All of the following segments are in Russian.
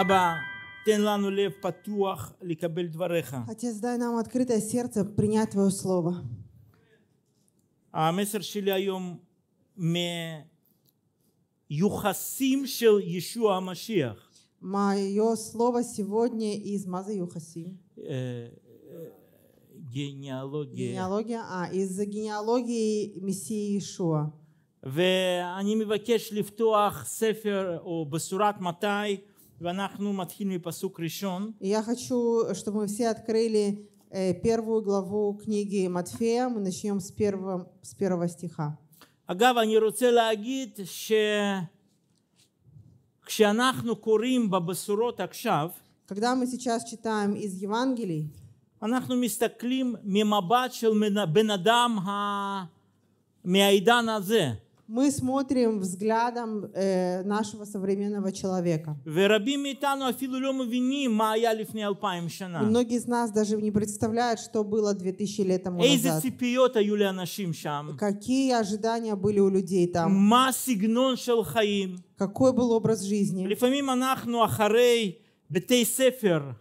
אבא, תן לנו לב פתוח לקבל דבריך. Отец, дай нам открытое сердце принять Твое Слово. А המסר שלי ме юхасим шел Иешуа המשיח. Мое слово сегодня из Маза Юхасим. Э, э, генеалогия. Генеалогия, а, из генеалогии Мессии Иешуа. ואני מבקש לפתוח ספר או בשורת מתי я хочу, чтобы мы все открыли э, первую главу книги Матфея. Мы начнем с первого, с первого стиха. אגב, אני רוצה להגיד שכשאנחנו קוראים בבשורות עכשיו, когда мы сейчас читаем из Евангелий, אנחנו מסתכלים ממבט של בן אדם ה... מהעידן הזה мы смотрим взглядом э, нашего современного человека. многие из нас даже не представляют, что было 2000 лет тому назад. Какие ожидания были у людей там? Какой был образ жизни? בתי ספר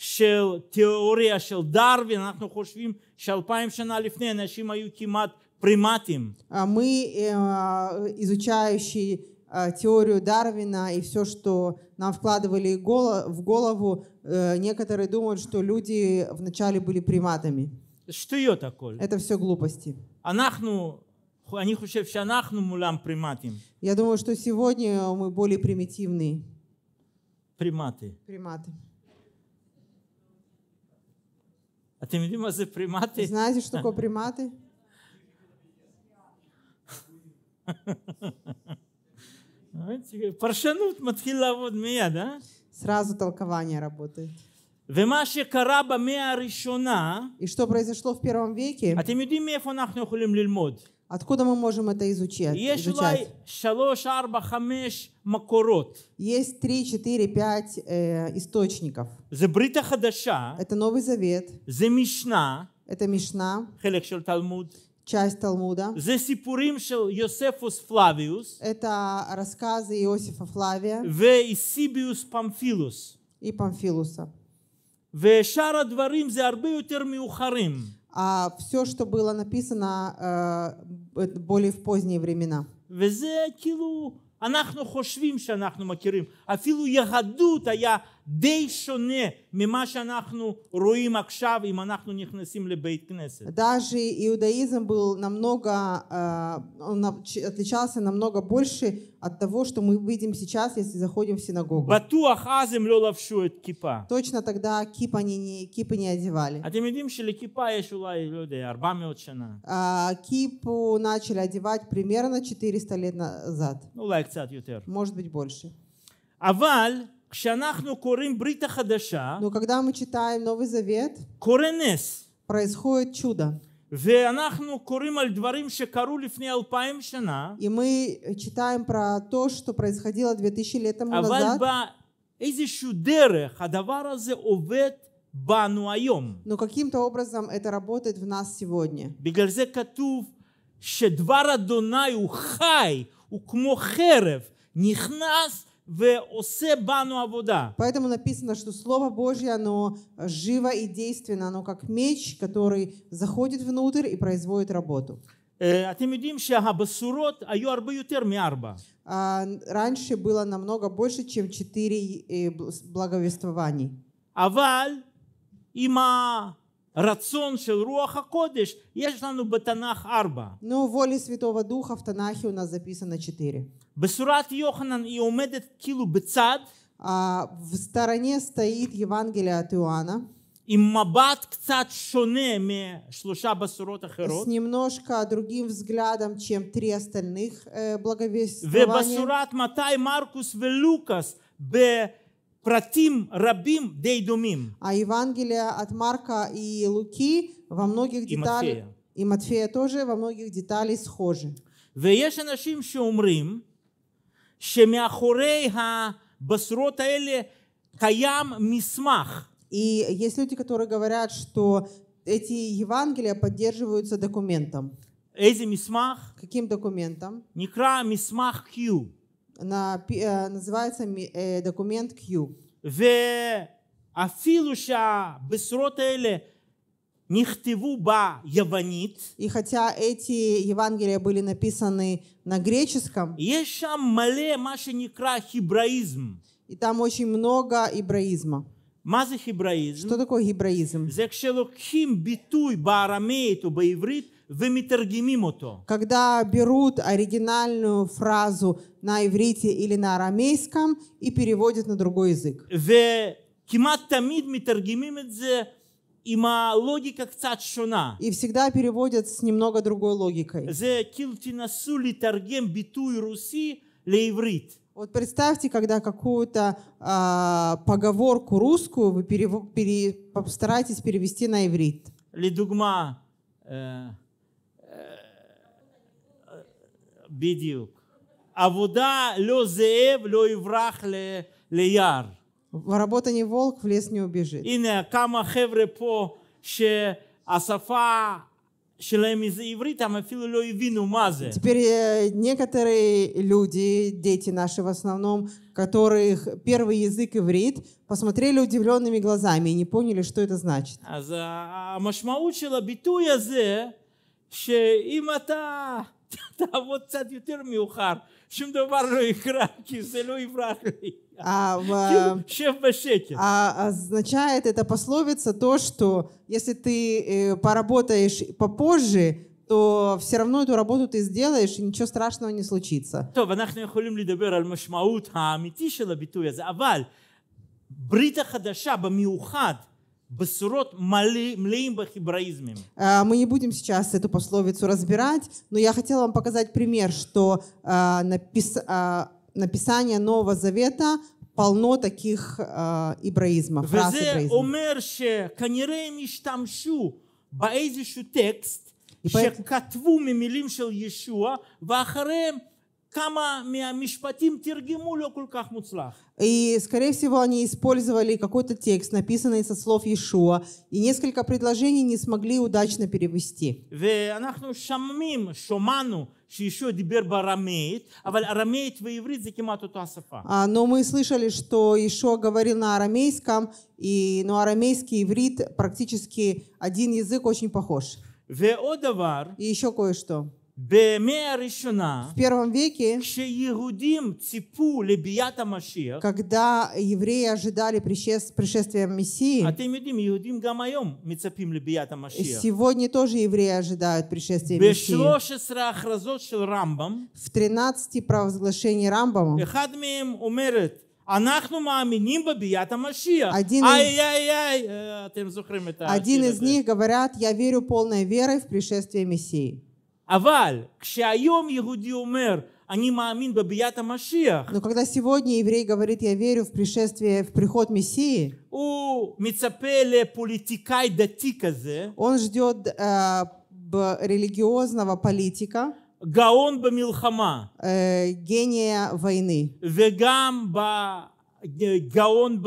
של תיאוריה של דרווין, אנחנו חושבים שאלפיים שנה לפני אנשים היו כמעט приматим. А Мы, э, изучающие э, теорию Дарвина и все, что нам вкладывали в голову, э, некоторые думают, что люди вначале были приматами. Что такое? Это все глупости. они приматим. Я думаю, что сегодня мы более примитивные. Приматы. Приматы. А тим відомо за примати. знаете, что такое приматы? Паршанут матхила вот мия, да? Сразу толкование работает. И что произошло в первом веке? А Откуда мы можем это изучать? Есть три, четыре, пять э, источников. Это Новый Завет. Это Мишна. часть Талмуда. это рассказы Иосифа Флавия. ואיסיביוס פמפילוס. и Памфилуса. ושאר הדברים זה הרבה יותר מאוחרים а все, что было написано э, более в поздние времена. וזה כאילו, אנחנו חושבים שאנחנו מכירים. אפילו יהדות היה די שונה ממה שאנחנו רואים עכשיו אם אנחנו נכנסים לבית כנסת. Даже иудаизм был намного, э, отличался намного больше от того, что мы видим сейчас, если заходим в синагогу. בטוח אז הם לא לבשו את כיפה. Точно тогда кипа они не, кипы не одевали. אתם יודעים שלכיפה יש אולי, לא יודע, 400 שנה. Кипу начали одевать примерно 400 лет назад. אולי קצת יותר. Может быть больше. אבל но когда мы читаем Новый Завет, происходит чудо. ואנחנו קוראים על דברים שקרו לפני אלפיים שנה. אבל באיזשהו דרך הדבר הזה עובד בנו היום. בגלל זה כתוב שדבר אדוני הוא חי, הוא כמו חרב, נכנס Поэтому написано, что Слово Божье, оно э, живо и действенно, оно как меч, который заходит внутрь и производит работу. Э, а а а, раньше было намного больше, чем четыре благовествования. Но עם воле Святого Духа в Танахе у нас записано четыре. Бесурат Йоханан и омедет килу бецад. А, в стороне стоит Евангелие от Иоанна. עם מבט קצת שונה משלושה בשורות אחרות. немножко другим взглядом, чем три остальных э, благовествования. ובשורת מתי מרקוס ולוקאס בפרטים רבים די דומים. Евангелие от Марка и Луки во многих деталях, и Матфея тоже во многих деталях схожи. ויש אנשים שאומרים שמאחורי הבשרות האלה каям мисмах. И есть люди, которые говорят, что эти Евангелия поддерживаются документом. Эти мисмах. Каким документом? Некра мисмах Q. На, э, называется э, документ Q. ואפילו афилуша האלה Нихтивуба яванит. И хотя эти Евангелия были написаны на греческом, хибраизм. и там очень много ибраизма. מה хибраизм? Что такое היבראיזם? זה כשלוקחים ביטוי בארמית או בעברית ומתרגמים אותו. Когда берут оригинальную фразу на иврите или на арамейском и переводят на другой язык. וכמעט תמיד מתרגמים את זה и всегда переводят с немного другой логикой. Зе килтина сули таргем руси ле иврит. Вот представьте, когда какую-то э, поговорку русскую вы перев... пере... постараетесь перевести на иврит. Ле Ледугма. Э, э, бедюк. Авуда лё зеев лё иврах ле яр работа не волк, в лес не убежит. הנה кама хевре по, שהשפה асафа, זה עברית, הם אפילו לא הבינו מה זה. Теперь э, некоторые люди, дети наши в основном, которых первый язык иврит, посмотрели удивленными глазами и не поняли, что это значит. אז המשמעות של הביטוי הזה, שאם אתה... תעבוד קצת יותר מאוחר, שום דבר לא יקרה, כי זה לא יברח לי. А, в, э, а означает эта пословица то, что если ты э, поработаешь попозже, то все равно эту работу ты сделаешь, и ничего страшного не случится. То за, ברית החדשה במיוחד Э, мы не будем сейчас эту пословицу разбирать, но я хотела вам показать пример, что э, э, написание Нового Завета полно таких ибраизмов, фраз ибраизмов. И поэтому... כמה מהמשפטים תרגמו לא כל כך И, скорее всего, они использовали какой-то текст, написанный со слов Иешуа, и несколько предложений не смогли удачно перевести. ואנחנו שומעים, שומענו, שישוע דיבר בארמית, אבל ארמית ועברית זה כמעט אותה השפה. Но мы слышали, что Иешуа говорил на арамейском, и, но арамейский и иврит практически один язык очень похож. ועוד דבר, и еще кое-что в первом веке, когда евреи ожидали пришествия Мессии, сегодня тоже евреи ожидают пришествия Мессии. В 13 провозглашений Рамбама один, один из них говорят, я верю полной верой в пришествие Мессии. אבל כשהיום יהודי אומר אני מאמין בביאת המשיח. Но когда сегодня еврей говорит, я верю в пришествие, в приход Мессии, הוא מצפה לפוליטיקאי דתי Он ждет э, религиозного политика. גאון במלחמה. Э, гения войны. וגם גאון ב...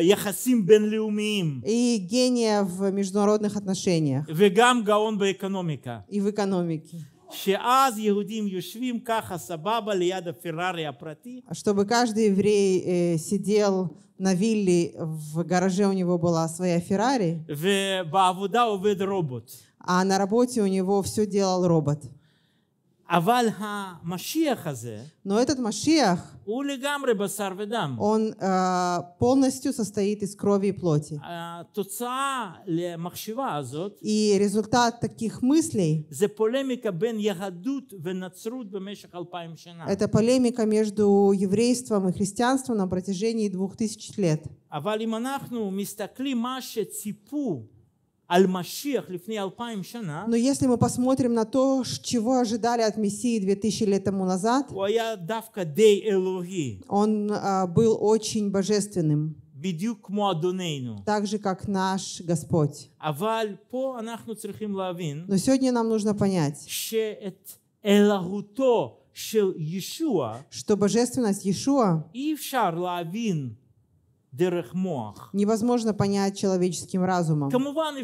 יחסים э, בינלאומיים. И гения в международных отношениях. וגם גאון באקונומיקה. И в экономике. שאז יהודים יושבים ככה סבבה ליד הפרארי הפרטי. Чтобы каждый еврей э, сидел на вилле, в гараже у него была своя Феррари. ובעבודה עובד רובוט. А на работе у него все делал робот. אבל המשיח הזה, Но этот Машиах, הוא לגמרי בשר ודם. Он э, полностью состоит из крови и плоти. התוצאה למחשבה הזאת, и результат таких мыслей, זה פולמיקה בין יהדות ונצרות במשך אלפיים שנה. Это полемика между еврейством и христианством на протяжении двух тысяч лет. אבל אם אנחנו מסתכלים מה שציפו но если мы посмотрим на то, чего ожидали от Мессии 2000 лет тому назад, он а, был очень божественным. בדיוק כמו также как наш Господь. Но сегодня нам нужно понять, что божественность Иешуа, Невозможно понять человеческим разумом. Можно,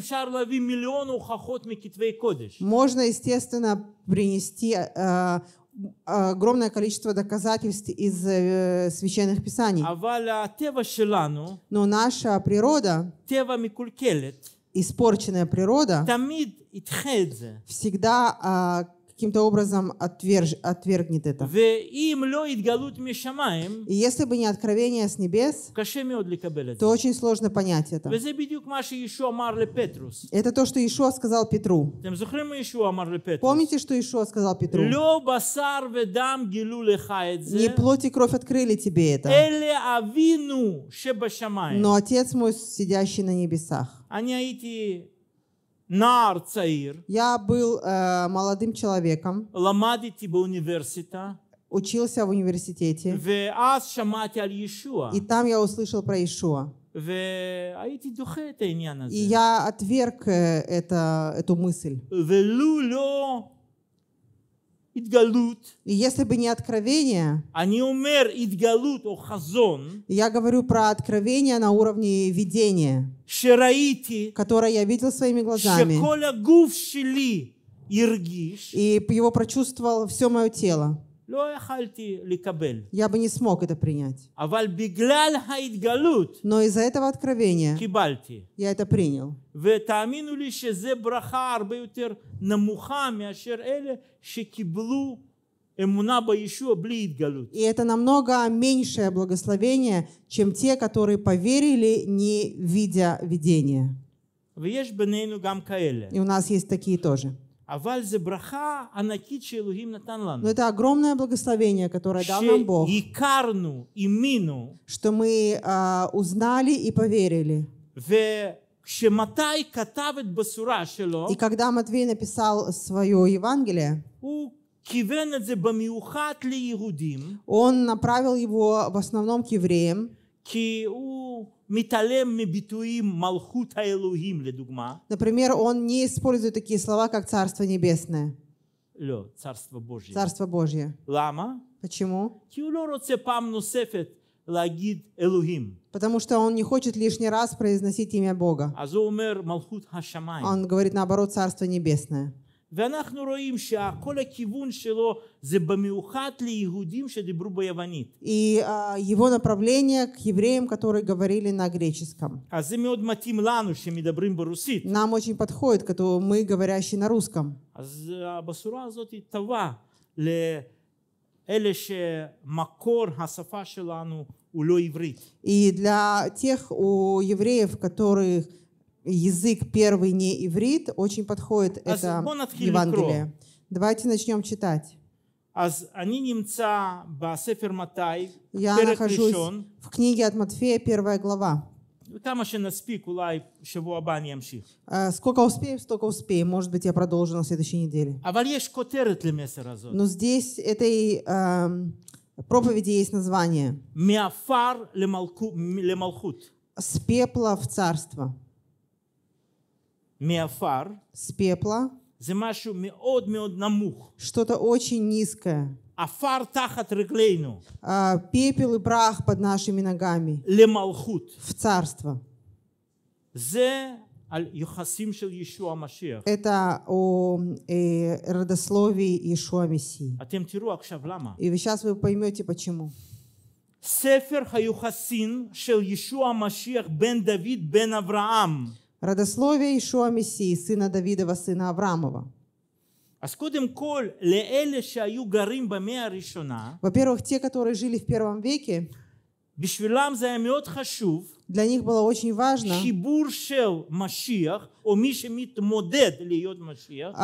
естественно, принести э, э, огромное количество доказательств из э, священных писаний. А Но наша природа, испорченная природа, всегда э, каким-то образом отверж, отвергнет это. И если бы не откровение с небес, то очень сложно понять это. Это то, что Иешуа сказал Петру. Помните, что Иешуа сказал Петру? Не плоть и кровь открыли тебе это, но Отец мой, сидящий на небесах. אני הייתי נער צעיר. Я был э, молодым человеком. למדתי באוניברסיטה. Учился в университете. ואז שמעתי על ישוע. И там я услышал про Иешуа. והייתי דוחה את העניין הזה. И я отверг э, это, эту мысль. ולו לא התגלות. Если бы не откровение, אני אומר התגלות או חזון, я говорю про откровение на уровне видения, שראיתי, которое я видел своими глазами, и его прочувствовал все мое тело. Я бы не смог это принять. Но из-за этого откровения я это принял. И это намного меньшее благословение, чем те, которые поверили, не видя видения. И у нас есть такие тоже. А Но это огромное благословение, которое дал нам Бог, И и карну мину, что мы а, узнали и поверили. И когда Матвей написал свое Евангелие, он направил его в основном к евреям, Например, он не использует такие слова, как «Царство Небесное». Царство Божье. Царство Божье. Лама? Почему? Потому что он не хочет лишний раз произносить имя Бога. Он говорит, наоборот, Царство Небесное. ואנחנו רואים שכל הכיוון שלו זה במיוחד ליהודים שדיברו ביוונית. И его направление к евреям, которые говорили на греческом. אז זה מאוד מתאים לנו שמדברים ברוסית. Нам очень подходит, когда мы говорящие на русском. אז הבשורה הזאת טובה לאלה שמקור השפה שלנו הוא לא עברית. И для тех у евреев, которых язык первый не иврит, очень подходит это Евангелие. Давайте начнем читать. Я нахожусь в книге от Матфея, первая глава. Э, сколько успеем, столько успеем. Может быть, я продолжу на следующей неделе. А Но здесь этой э, проповеди есть название. С пепла в царство. מעפר, с пепла, זה משהו מאוד מאוד намух. что-то очень низкое. Афар тахат реглейну. А, пепел и прах под нашими ногами. Лемалхут. В царство. זה Это о э, родословии Иешуа Мессии. А и вы сейчас вы поймете почему. Сефер היוחסין шел Иешуа המשיח бен Давид, бен Авраам родословие Ишуа Мессии, сына Давидова, сына Авраамова. Во-первых, те, которые жили в первом веке, בשבילם זה היה для них было очень важно חיבור של משיח או מי שמתמודד להיות משיח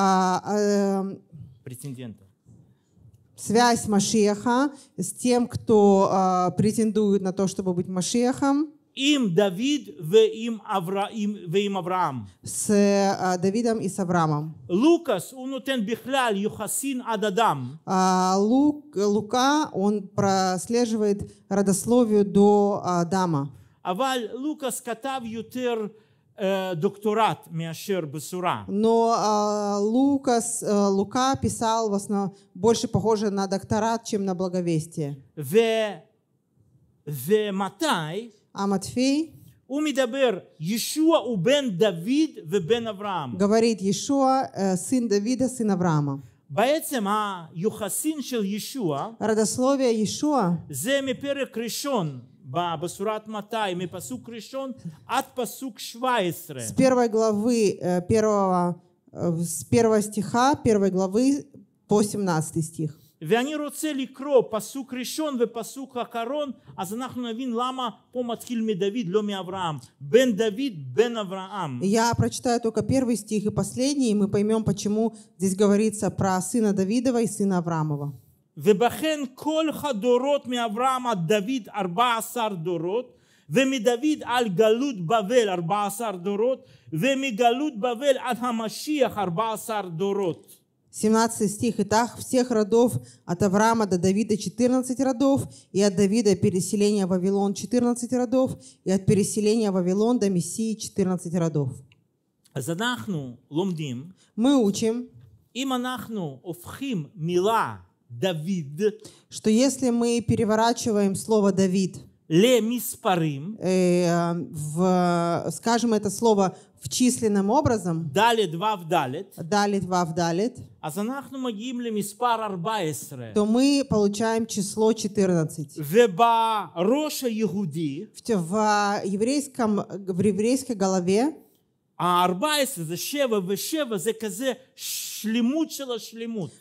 связь Машиаха с тем, кто а, претендует на то, чтобы быть Машиахом им Давид им Авраам, им Авраам. С uh, Давидом и с Авраамом. Лукас, он утен бихляль юхасин ададам. Uh, а, Лук, Лука, он прослеживает родословию до а, Адама. אבל Лукас כתב Ютер э, докторат Миашер Басура. Но uh, Лукас, uh, Лука писал в основном больше похоже на докторат, чем на благовестие. В, в Матай а Матфей הוא Иешуа у הוא Давид דוד ובן Авраам. говорит Иешуа, сын Давида, сын Авраама. בעצם היוחסין של Иешуа. родословие Иешуа, Земи זה ба басурат матай, ми пасук ראשון עד пасук 17. с первой главы, первого, с первого стиха, первой главы по 17 стих. ואני רוצה לקרוא פסוק ראשון ופסוק אחרון אז אנחנו נבין למה פה מתחיל מדוד לא מאברהם בן דוד בן אברהם. Я прочитаю только первый стих и последний и мы поймем почему здесь говорится про сына Давидова и сына Авраамова. ובכן כל הדורות מאברהם עד דוד ארבע עשר דורות ומדוד על גלות בבל ארבע עשר דורות ומגלות בבל עד המשיח ארבע עשר דורות 17 стих. «Итак, всех родов от Авраама до Давида 14 родов, и от Давида переселения в Вавилон 14 родов, и от переселения в Вавилон до Мессии 14 родов». Мы учим, что если мы переворачиваем слово «Давид», ле э, в, скажем это слово в численном образом. Далит вав далит. Далит вав далит. אז אנחנו מגיעים למספר арбаесре, То мы получаем число 14. ובראש היהודי. В а, еврейском в еврейской голове. а 14 за шева ו шева за כזה шлемут של השלמות.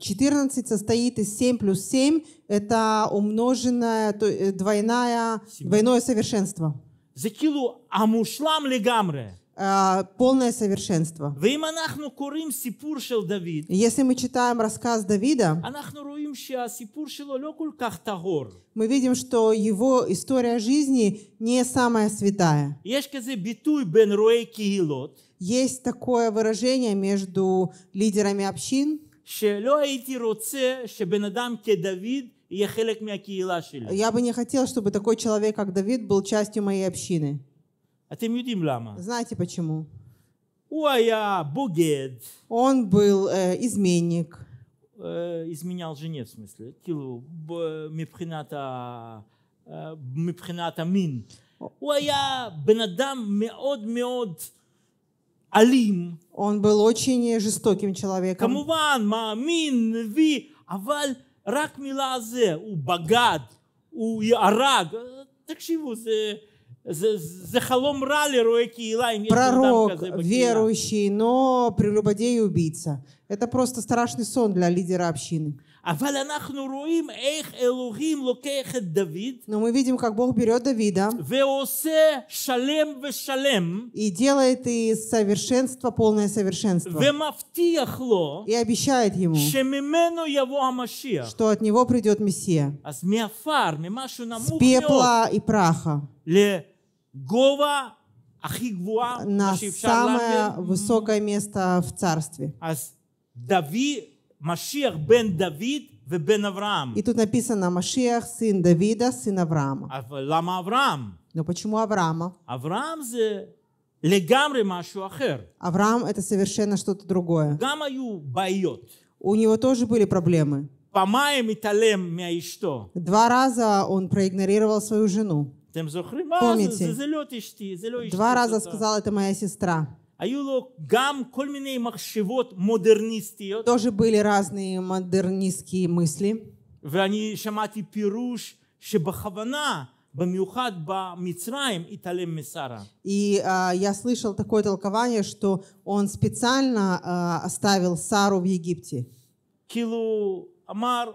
14 состоит из 7 плюс 7, это умноженное, э, двойное, двойное совершенство. Закилу амушлам легамре. Э, полное совершенство. Если мы читаем рассказ Давида, а мы видим, что его история жизни не самая святая. Есть такое выражение между лидерами общин, שלא הייתי רוצה שבן אדם Давид я бы не хотел, чтобы такой человек, как Давид, был частью моей общины. אתם יודעים למה. Знаете почему? הוא היה בוגד. Он был э, изменник. Э, изменял жене, в смысле. כאילו, מבחינת, ה... מבחינת המין. הוא היה בן אדם מאוד מאוד אלים. Он был очень жестоким человеком. Камуван ма мин ви аваль. רק מילה הזה הוא בגד, הוא יהרג, תקשיבו זה Пророк, верующий, но прелюбодей и убийца. Это просто страшный сон для лидера общины. Но мы видим, как Бог берет Давида и делает из совершенства полное совершенство. И обещает ему, что от него придет Мессия с пепла и праха на самое высокое место в царстве. Давид Машиах бен Давид и бен אברהם. И тут написано Машиах, сын Давида, сын Авраама. אבל למה אברהם? Но почему Авраама? Авраам же легамри משהו אחר. Авраам это совершенно что-то другое. Гамаю байот. У него тоже были проблемы. и талем פעמיים и что? Два раза он проигнорировал свою жену. Помните? Два раза сказал, это моя сестра. Тоже были разные модернистские мысли. ואני שמעתי פירוש שבכוונה במיוחד במצרים התעלם משרה. И uh, я слышал такое толкование, что он специально uh, оставил Сару в Египте. כאילו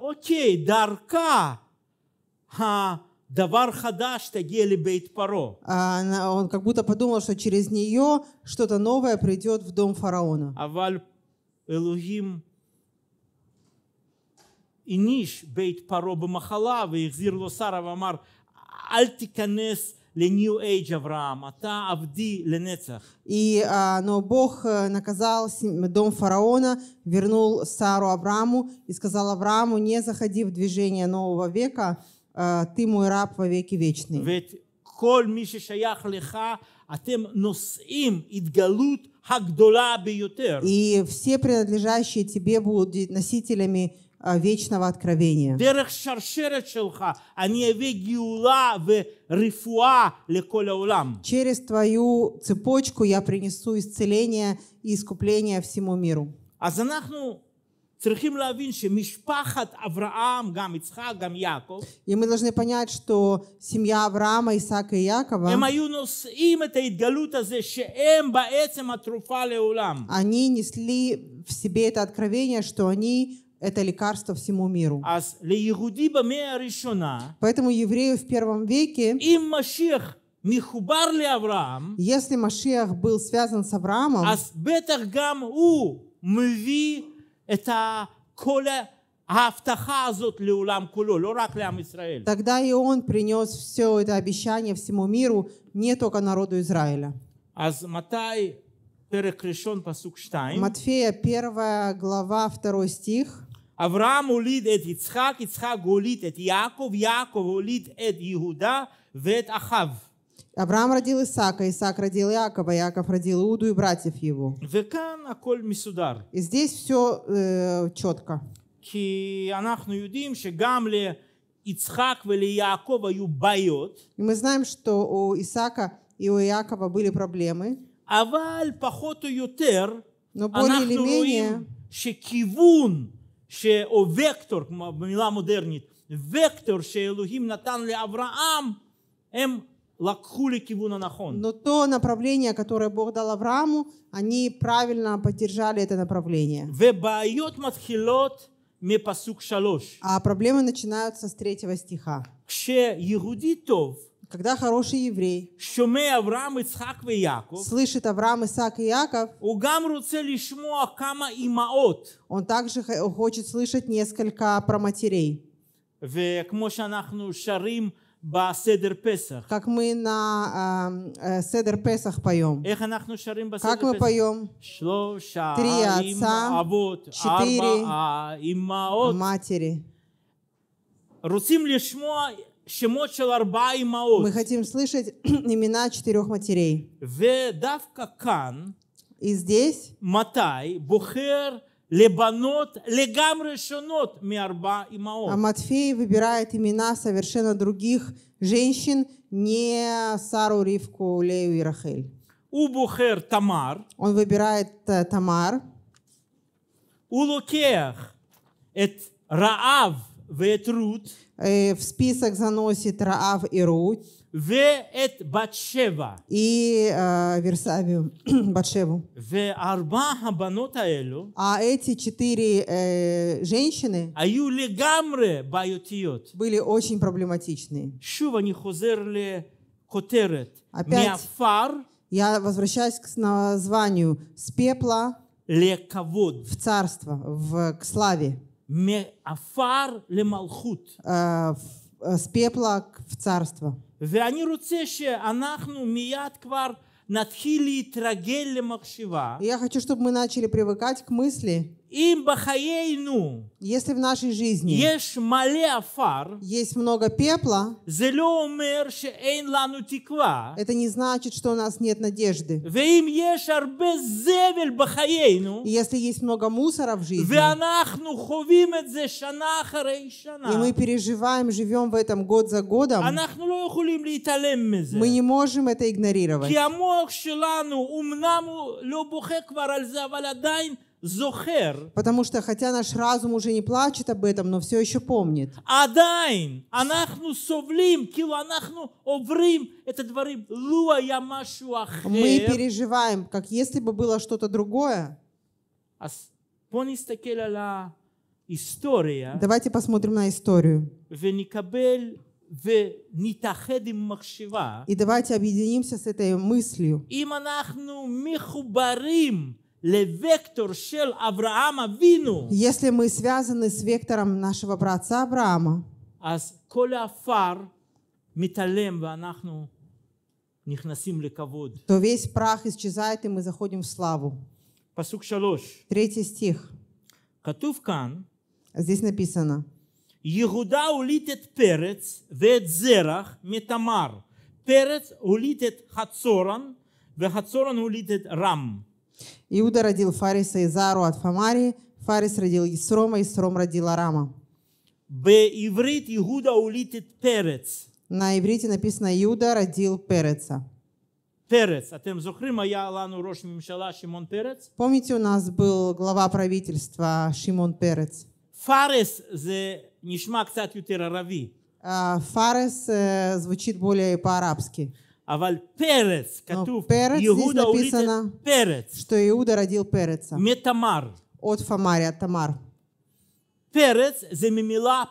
окей, дарка, דרכה Давар хадаш тагели бейт паро. Она, а, он как будто подумал, что через нее что-то новое придет в дом фараона. Аваль Элухим иниш бейт паро б'махала в'ихзир ло сара в'амар аль ле нью Эйдж Авраам, Ата Авди ле Ленецах. И, а, но Бог э, наказал дом фараона, вернул Сару Аврааму и сказал Аврааму, не заходи в движение нового века, Э, ты мой раб во веки вечный. Ведь כל מי ששייך לך, אתם נושאים התגלות הגדולה ביותר. И все принадлежащие тебе будут носителями э, вечного откровения. А Через твою цепочку я принесу исцеление и искупление всему миру. אז а אנחנו и мы должны понять, что семья Авраама, Исаака и Якова, они несли в себе это откровение, что они это лекарство всему миру. Поэтому еврею в первом веке, если Машиах был связан с Авраамом, את כל ההבטחה הזאת לעולם כולו, לא רק לעם ישראל. Тогда и он принес все это обещание всему миру, не только народу Израиля. אז מתי פרק ראשון פסוק 2? Матфея 1 глава 2 стих. אברהם הוליד את יצחק, יצחק הוליד את יעקב, יעקב הוליד את יהודה ואת אחאב. אברהם родил Исаака, Исаак родил Иакова, Иаков родил Иуду и братьев его. וכאן הכל מסודר. И здесь все э, четко. כי אנחנו יודעים שגם ליצחק וליעקב היו בעיות. И мы знаем, что у Исаака и у Иакова были проблемы. אבל פחות או יותר, Но более אנחנו רואים שכיוון, ש... או וקטור, במילה מודרנית, וקטור שאלוהים נתן לאברהם, הם но то направление, которое Бог дал Аврааму, они правильно поддержали это направление. А проблемы начинаются с третьего стиха. Когда хороший еврей Авраам, Ицхак Яков, слышит Авраам, Исаак и Яков, он также хочет слышать несколько про матерей. וכמו שאנחנו шарим. Как мы на а, э, Седер Песах поем. А как мы поем? Три отца, четыре а, матери. Мы хотим слышать имена четырех матерей. И здесь Матай, Бухер, Лебанот, легам решенот, миарба и маот. А Матфей выбирает имена совершенно других женщин, не Сару, Ривку, Лею и Рахель. Убухер Тамар. Он выбирает э, Тамар. Улокех эт Раав вет Рут. Э, в список заносит Раав и Рут. ואת בת שבע. И э, Версавию, Батшеву. וארבע הבנות האלו А эти четыре э, женщины היו לגמרי בעיותיות. были очень проблематичны. שוב אני חוזר לכותרת. Опять מעפר я возвращаюсь к названию «С пепла לכבוד. в царство, в, к славе». מעפר למלכות. Э, в- э, с пепла в царство. ואני רוצה שאנחנו מיד כבר נתחיל להתרגל למחשבה. Я хочу, чтобы мы начали привыкать к мысли. Если в нашей жизни есть много пепла, это не значит, что у нас нет надежды. если есть много мусора в жизни, и мы переживаем, живем в этом год за годом, мы не можем это игнорировать зохер. Потому что хотя наш разум уже не плачет об этом, но все еще помнит. Адайн, анахну совлим, кило анахну оврим, это дворим, луа ямашу Мы переживаем, как если бы было что-то другое. история. Давайте посмотрим на историю. И давайте объединимся с этой мыслью если мы связаны с вектором нашего братца Авраама, то весь прах исчезает, и мы заходим в славу. Третий стих. здесь написано, יהודה הוליד את פרץ ואת זרח מתמר. פרץ הוליד את חצורן, וחצורן הוליד Иуда родил Фариса и Зару от Фамарии, Фарис родил Исрома, Исром родил Арама. בעברית יהודה На иврите написано «Иуда родил Переца». Перец. Атем зухрим, я лану рош мимшала Шимон Перец. Помните, у нас был глава правительства Шимон Перец. Фарес זה нишма кצת יותר ערבי. Фарес э, звучит более по-арабски. Авал перец, כתוב, יהודה Иуда написано, פרץ. что Иуда родил Переца. Метамар от Фамария, Тамар. Перец זה ממילה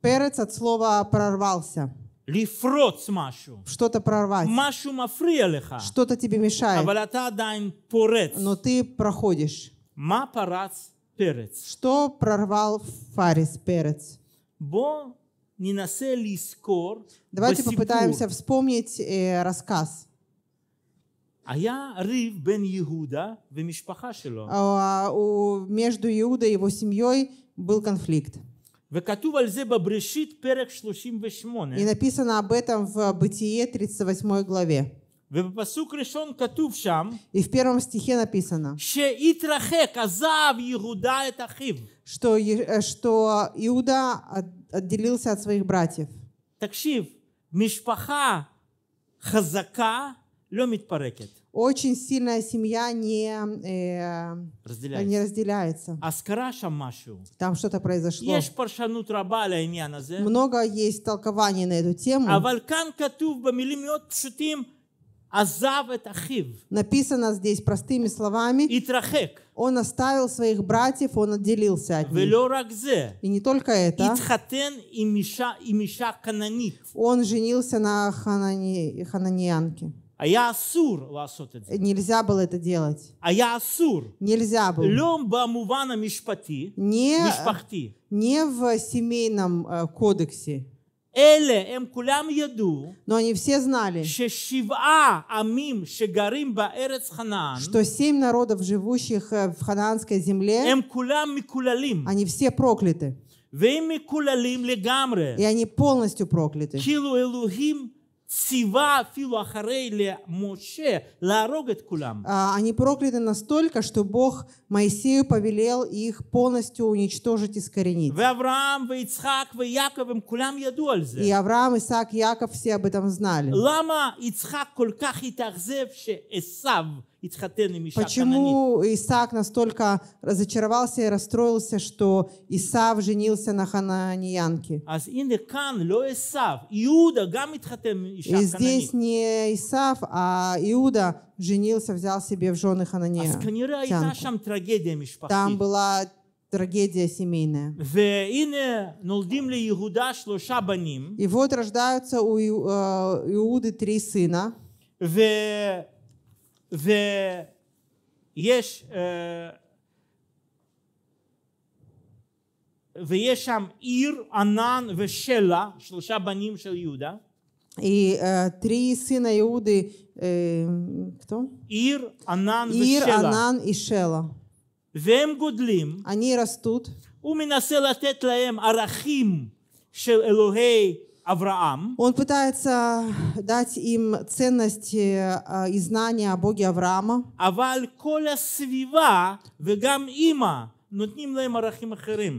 Перец от слова прорвался. לפרוץ машу. Что-то прорвать. Машу מפריע לך. Что-то тебе мешает. אבל אתה עדיין פורץ. Но ты проходишь. Ма פרץ? перец. Что прорвал Фарис, Перец? בוא Давайте попытаемся вспомнить э, рассказ. היה ריב בין יהודה ומשפחה שלו. между Иуда и его семьей был конфликт. И написано об этом в Бытие 38 главе. и в первом стихе написано, что, э, что Иуда отделился от своих братьев. תקשיב, משפחה хазака ломит парекет. Очень сильная семья не, э, не разделяется. А Там что-то произошло. Есть паршанут имя Много есть толкований на эту тему. А Написано здесь простыми словами. Он оставил своих братьев, он отделился от них. И не только это. Он женился на ханани... хананьянке. А Нельзя было это делать. А Нельзя было. Не, не в семейном э, кодексе. Эм, Но они все знали, что семь народов, живущих э, в ханаанской земле, эм, они все прокляты. И они полностью прокляты. ציווה אפילו אחרי למשה להרוג את Они прокляты настолько, что Бог Моисею повелел их полностью уничтожить и искоренить. ואברהם ויצחק ויעקב הם כולם ידעו על זה. И Авраам, Исаак, Яков все об этом знали. Лама, Ицхак, כל כך התאכזב שעשו Почему Исаак настолько разочаровался и расстроился, что Исав женился на хананиянке? А и здесь не Исав, а Иуда женился, взял себе в жены хананиянку. А Там была трагедия семейная. И вот рождаются у э, Иуды три сына. ויש אה, ויש שם עיר, ענן ושלה, שלושה בנים של יהודה. И uh, три сына Иуды, э, кто? Ир, Анан, Ир, Шела. Анан и Шела. Они растут. הוא מנסה לתת להם ערכים של Авраам. Он пытается дать им ценности а, и знания о Боге Авраама.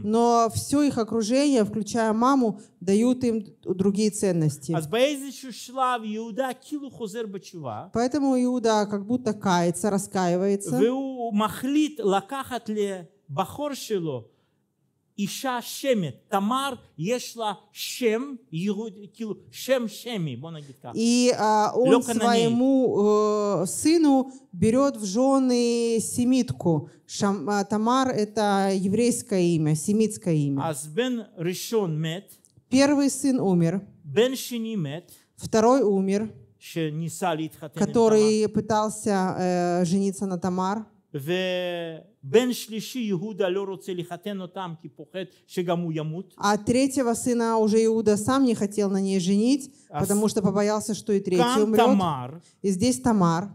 Но все их окружение, включая маму, дают им другие ценности. Поэтому Иуда как будто кается, раскаивается. Иша שמת, Тамар ешла Шем שם, כאילו שם שמי, И а, он своему э, сыну берет в жены семитку. Шам, а, Тамар это еврейское имя, семитское имя. אז בן ראשון מת. Первый сын умер. בן שני מת. Второй умер. который пытался э, жениться на Тамар. ובן שלישי יהודה לא רוצה לחתן אותם כי פוחד שגם הוא ימות. А третьего сына уже Иуда сам не хотел на ней женить, потому что побоялся, что и третий умрет. И здесь Тамар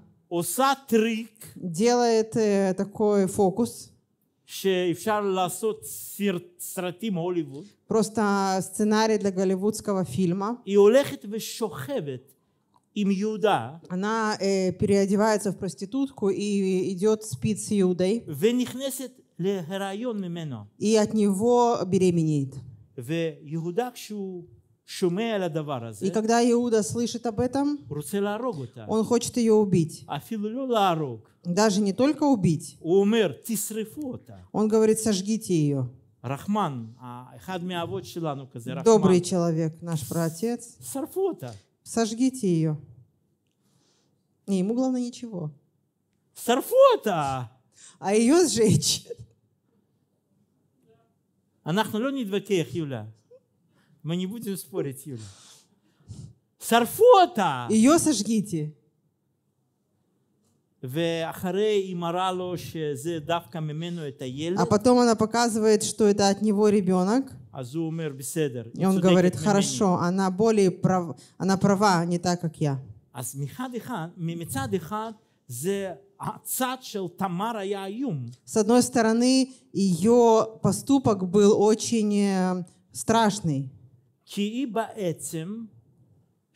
делает такой фокус. שאפשר לעשות סרט, סרטים הוליווד. פרוסטה סצנארי לגליוודסקווה פילמה. היא הולכת ושוכבת им Иуда, она э, переодевается в проститутку и идет спит с Иудой. И от него беременеет. И когда Иуда слышит об этом, он хочет ее убить. А Даже не только убить. Он говорит, сожгите ее. Рахман, а, Добрый человек, наш праотец сожгите ее. И ему главное ничего. Сарфота! А ее сжечь. אנחנו לא נתווכח, יוליה. Мы не будем спорить, Юля. Сарфота! Ее сожгите. А потом она показывает, что это от него ребенок. И он говорит, хорошо, она более прав... она права, не так, как я. С одной стороны, ее поступок был очень э, страшный.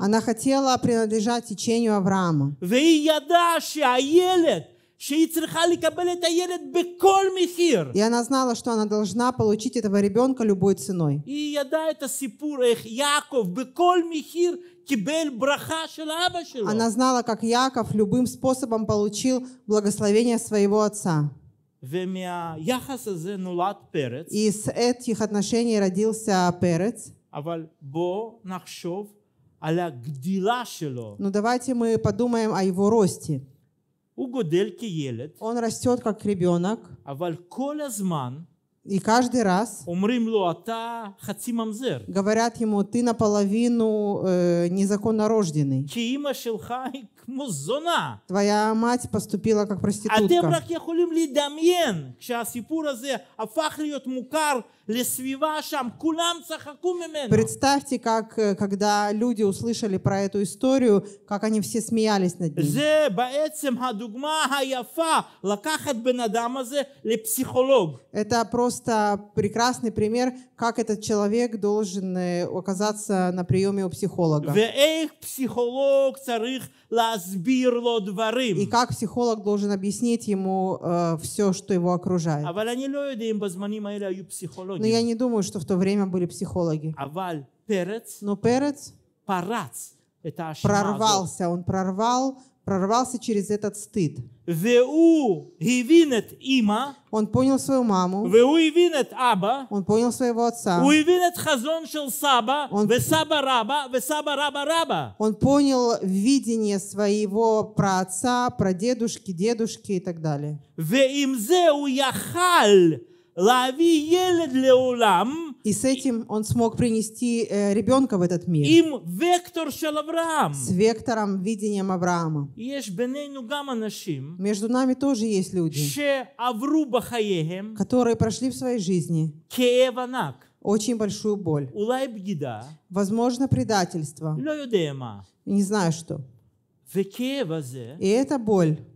Она хотела принадлежать течению Авраама. И она знала, что она должна получить этого ребенка любой ценой. Она знала, как Яков любым способом получил благословение своего отца. И из этих отношений родился Перец. אבל בואו נחשוב על הגדילה שלו. Ну давайте мы подумаем о его росте. הוא גודל כילד. Он растет как ребенок. אבל כל הזמן и каждый раз אומרים לו, אתה говорят ему, ты наполовину э, незаконно рожденный. כי אמא твоя мать поступила как проститутка. אתם רק יכולים לדמיין כשהסיפור הזה הפך להיות מוכר Представьте, как, э, когда люди услышали про эту историю, как они все смеялись над ним. Это просто прекрасный пример, как этот человек должен э, оказаться на приеме у психолога. И как психолог должен объяснить ему э, все, что его окружает. А психологи. Ну, Но я не думаю, что в то время были психологи. Но а перец. Ну, прорвался, он прорвал, прорвался через этот стыд. Он понял свою маму. Он понял своего отца. Он, он понял видение своего праотца, прадедушки, дедушки и так далее. Лави для улам. И с этим он смог принести э, ребенка в этот мир. Им Вектор С вектором, видением Авраама. нашим. Между нами тоже есть люди, которые прошли в своей жизни очень большую боль. Возможно, предательство. Не знаю что. И эта боль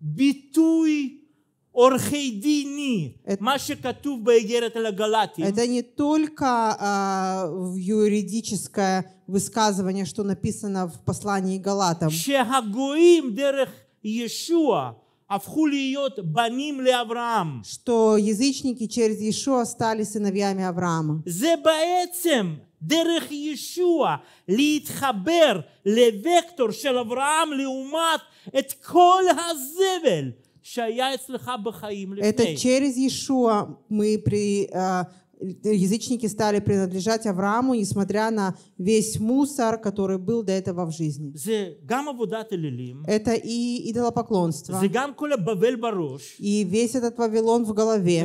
Битуй ביטוי это не только а, юридическое высказывание, что написано в послании Галатам. Иешуа? что язычники через Иешуа стали сыновьями Авраама. דרך ישוע להתחבר לוקטור של אברהם לעומת את כל הזבל שהיה אצלך בחיים לפני. Это через Иешуа мы при э, Э, язычники стали принадлежать Аврааму, несмотря на весь мусор, который был до этого в жизни. Это и идолопоклонство. И весь этот Вавилон в голове.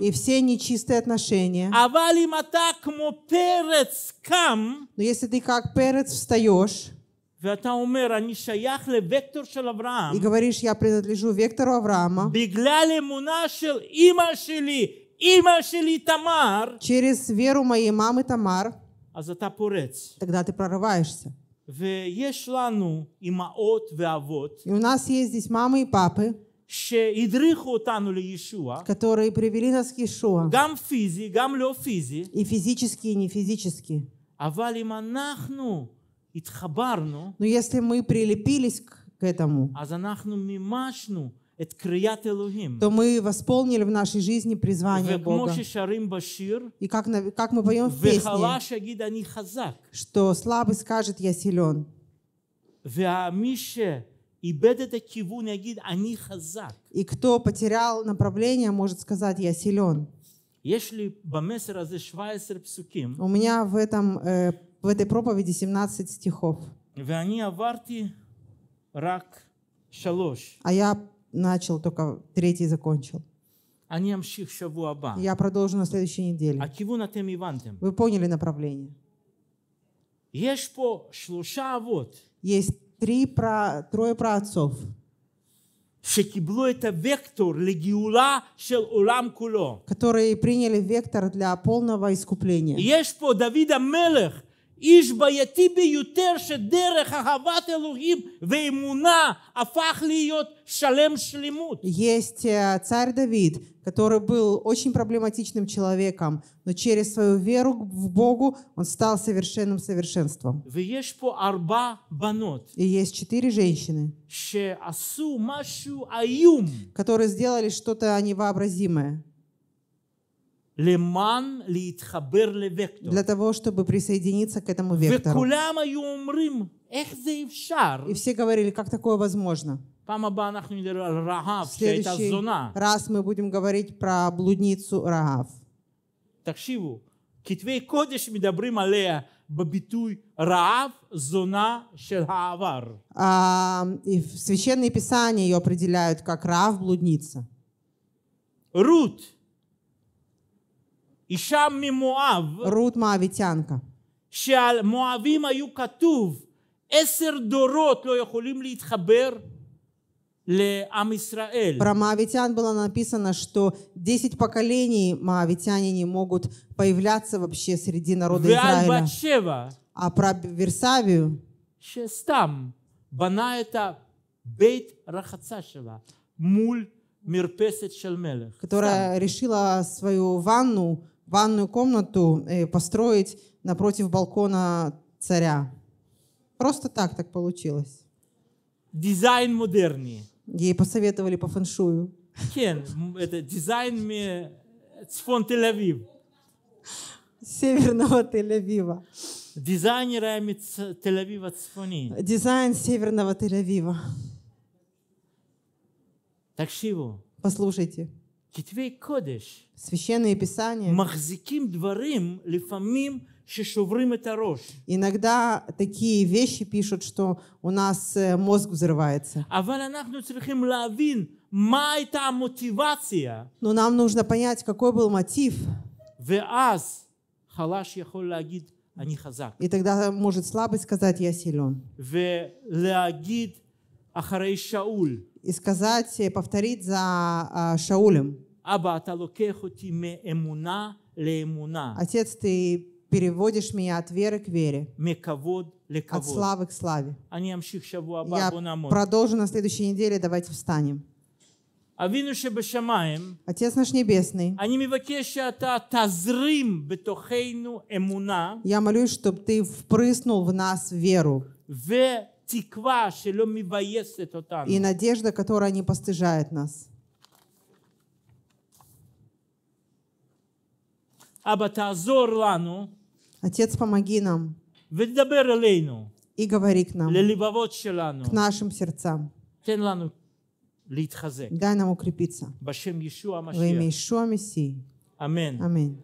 И все нечистые отношения. Но если ты как перец встаешь, и говоришь, я принадлежу вектору Авраама. Через веру моей мамы Тамар. Тогда ты прорываешься. ויש לנו אימהות ואבות. И у нас есть здесь мамы и папы. שהדריכו אותנו לישוע, которые привели нас к Иешуа, גם פיזי, גם לא פיזי, и физически, и не физически. אבל אם אנחנו но если мы прилепились к, к этому, то мы восполнили в нашей жизни призвание Бога. И как, как мы поем в песне, что слабый скажет «я силен». И кто потерял направление, может сказать «я силен». У меня в этом э, в этой проповеди 17 стихов. А я начал только третий закончил. Я продолжу на следующей неделе. Вы поняли направление? Есть три про, трое праотцов. שקיבלו את הוקטור לגאולה של עולם כולו. которые приняли вектор для полного искупления. Есть по Давида המלך איש בעייתי ביותר שדרך אהבת אלוהים ואמונה הפך להיות שלם שלמות. Есть э, царь Давид, который был очень проблематичным человеком, но через свою веру в Богу он стал совершенным совершенством. ויש פה ארבע בנות. И есть четыре женщины, которые сделали что-то невообразимое для того, чтобы присоединиться к этому вектору. И все говорили, как такое возможно? В следующий раз мы будем говорить про блудницу Рагав. כתבי קודש מדברים עליה בביטוי רעב, זונה של העבר. А, Священные писания ее определяют как рав, блудница. Рут – אישה ממואב, רות מואביצянка, שעל מואבים היו כתוב עשר דורות לא יכולים להתחבר לעם ישראל. Про моавитян было написано, что 10 поколений моавитяне не могут появляться вообще среди народа Израиля. А про Версавию, שסתם בנה את הבית רחצה שלה מול מרפסת של מלך. которая решила свою ванну ванную комнату э, построить напротив балкона царя. Просто так так получилось. Дизайн модерни. Ей посоветовали по фэншую. Кен, это дизайн ми цфон Тель-Авив. Северного Тель-Авива. Дизайнерами Тель-Авива цфони. Дизайн северного Тель-Авива. Так чего? Послушайте. כתבי קודש, священные писания, מחזיקים דברים לפעמים ששוברים את הראש. Иногда такие вещи пишут, что у нас э, мозг взрывается. אבל אנחנו צריכים להבין מה הייתה המוטיבציה. Но нам нужно понять, какой был мотив. ואז חלש יכול להגיד, אני חזק. И тогда может слабый сказать, я силен. ולהגיד אחרי שאול и сказать, э, повторить за а, Шаулем. Отец, ты переводишь меня от веры к вере, от славы к славе. Я продолжу на следующей неделе, давайте встанем. «А Отец наш небесный, я молюсь, чтобы ты впрыснул в нас веру, и надежда, которая не постыжает нас. Отец, помоги нам. И говори к нам, к нашим сердцам. Дай нам укрепиться. Во имя Ишуа Мессии. Аминь. Аминь.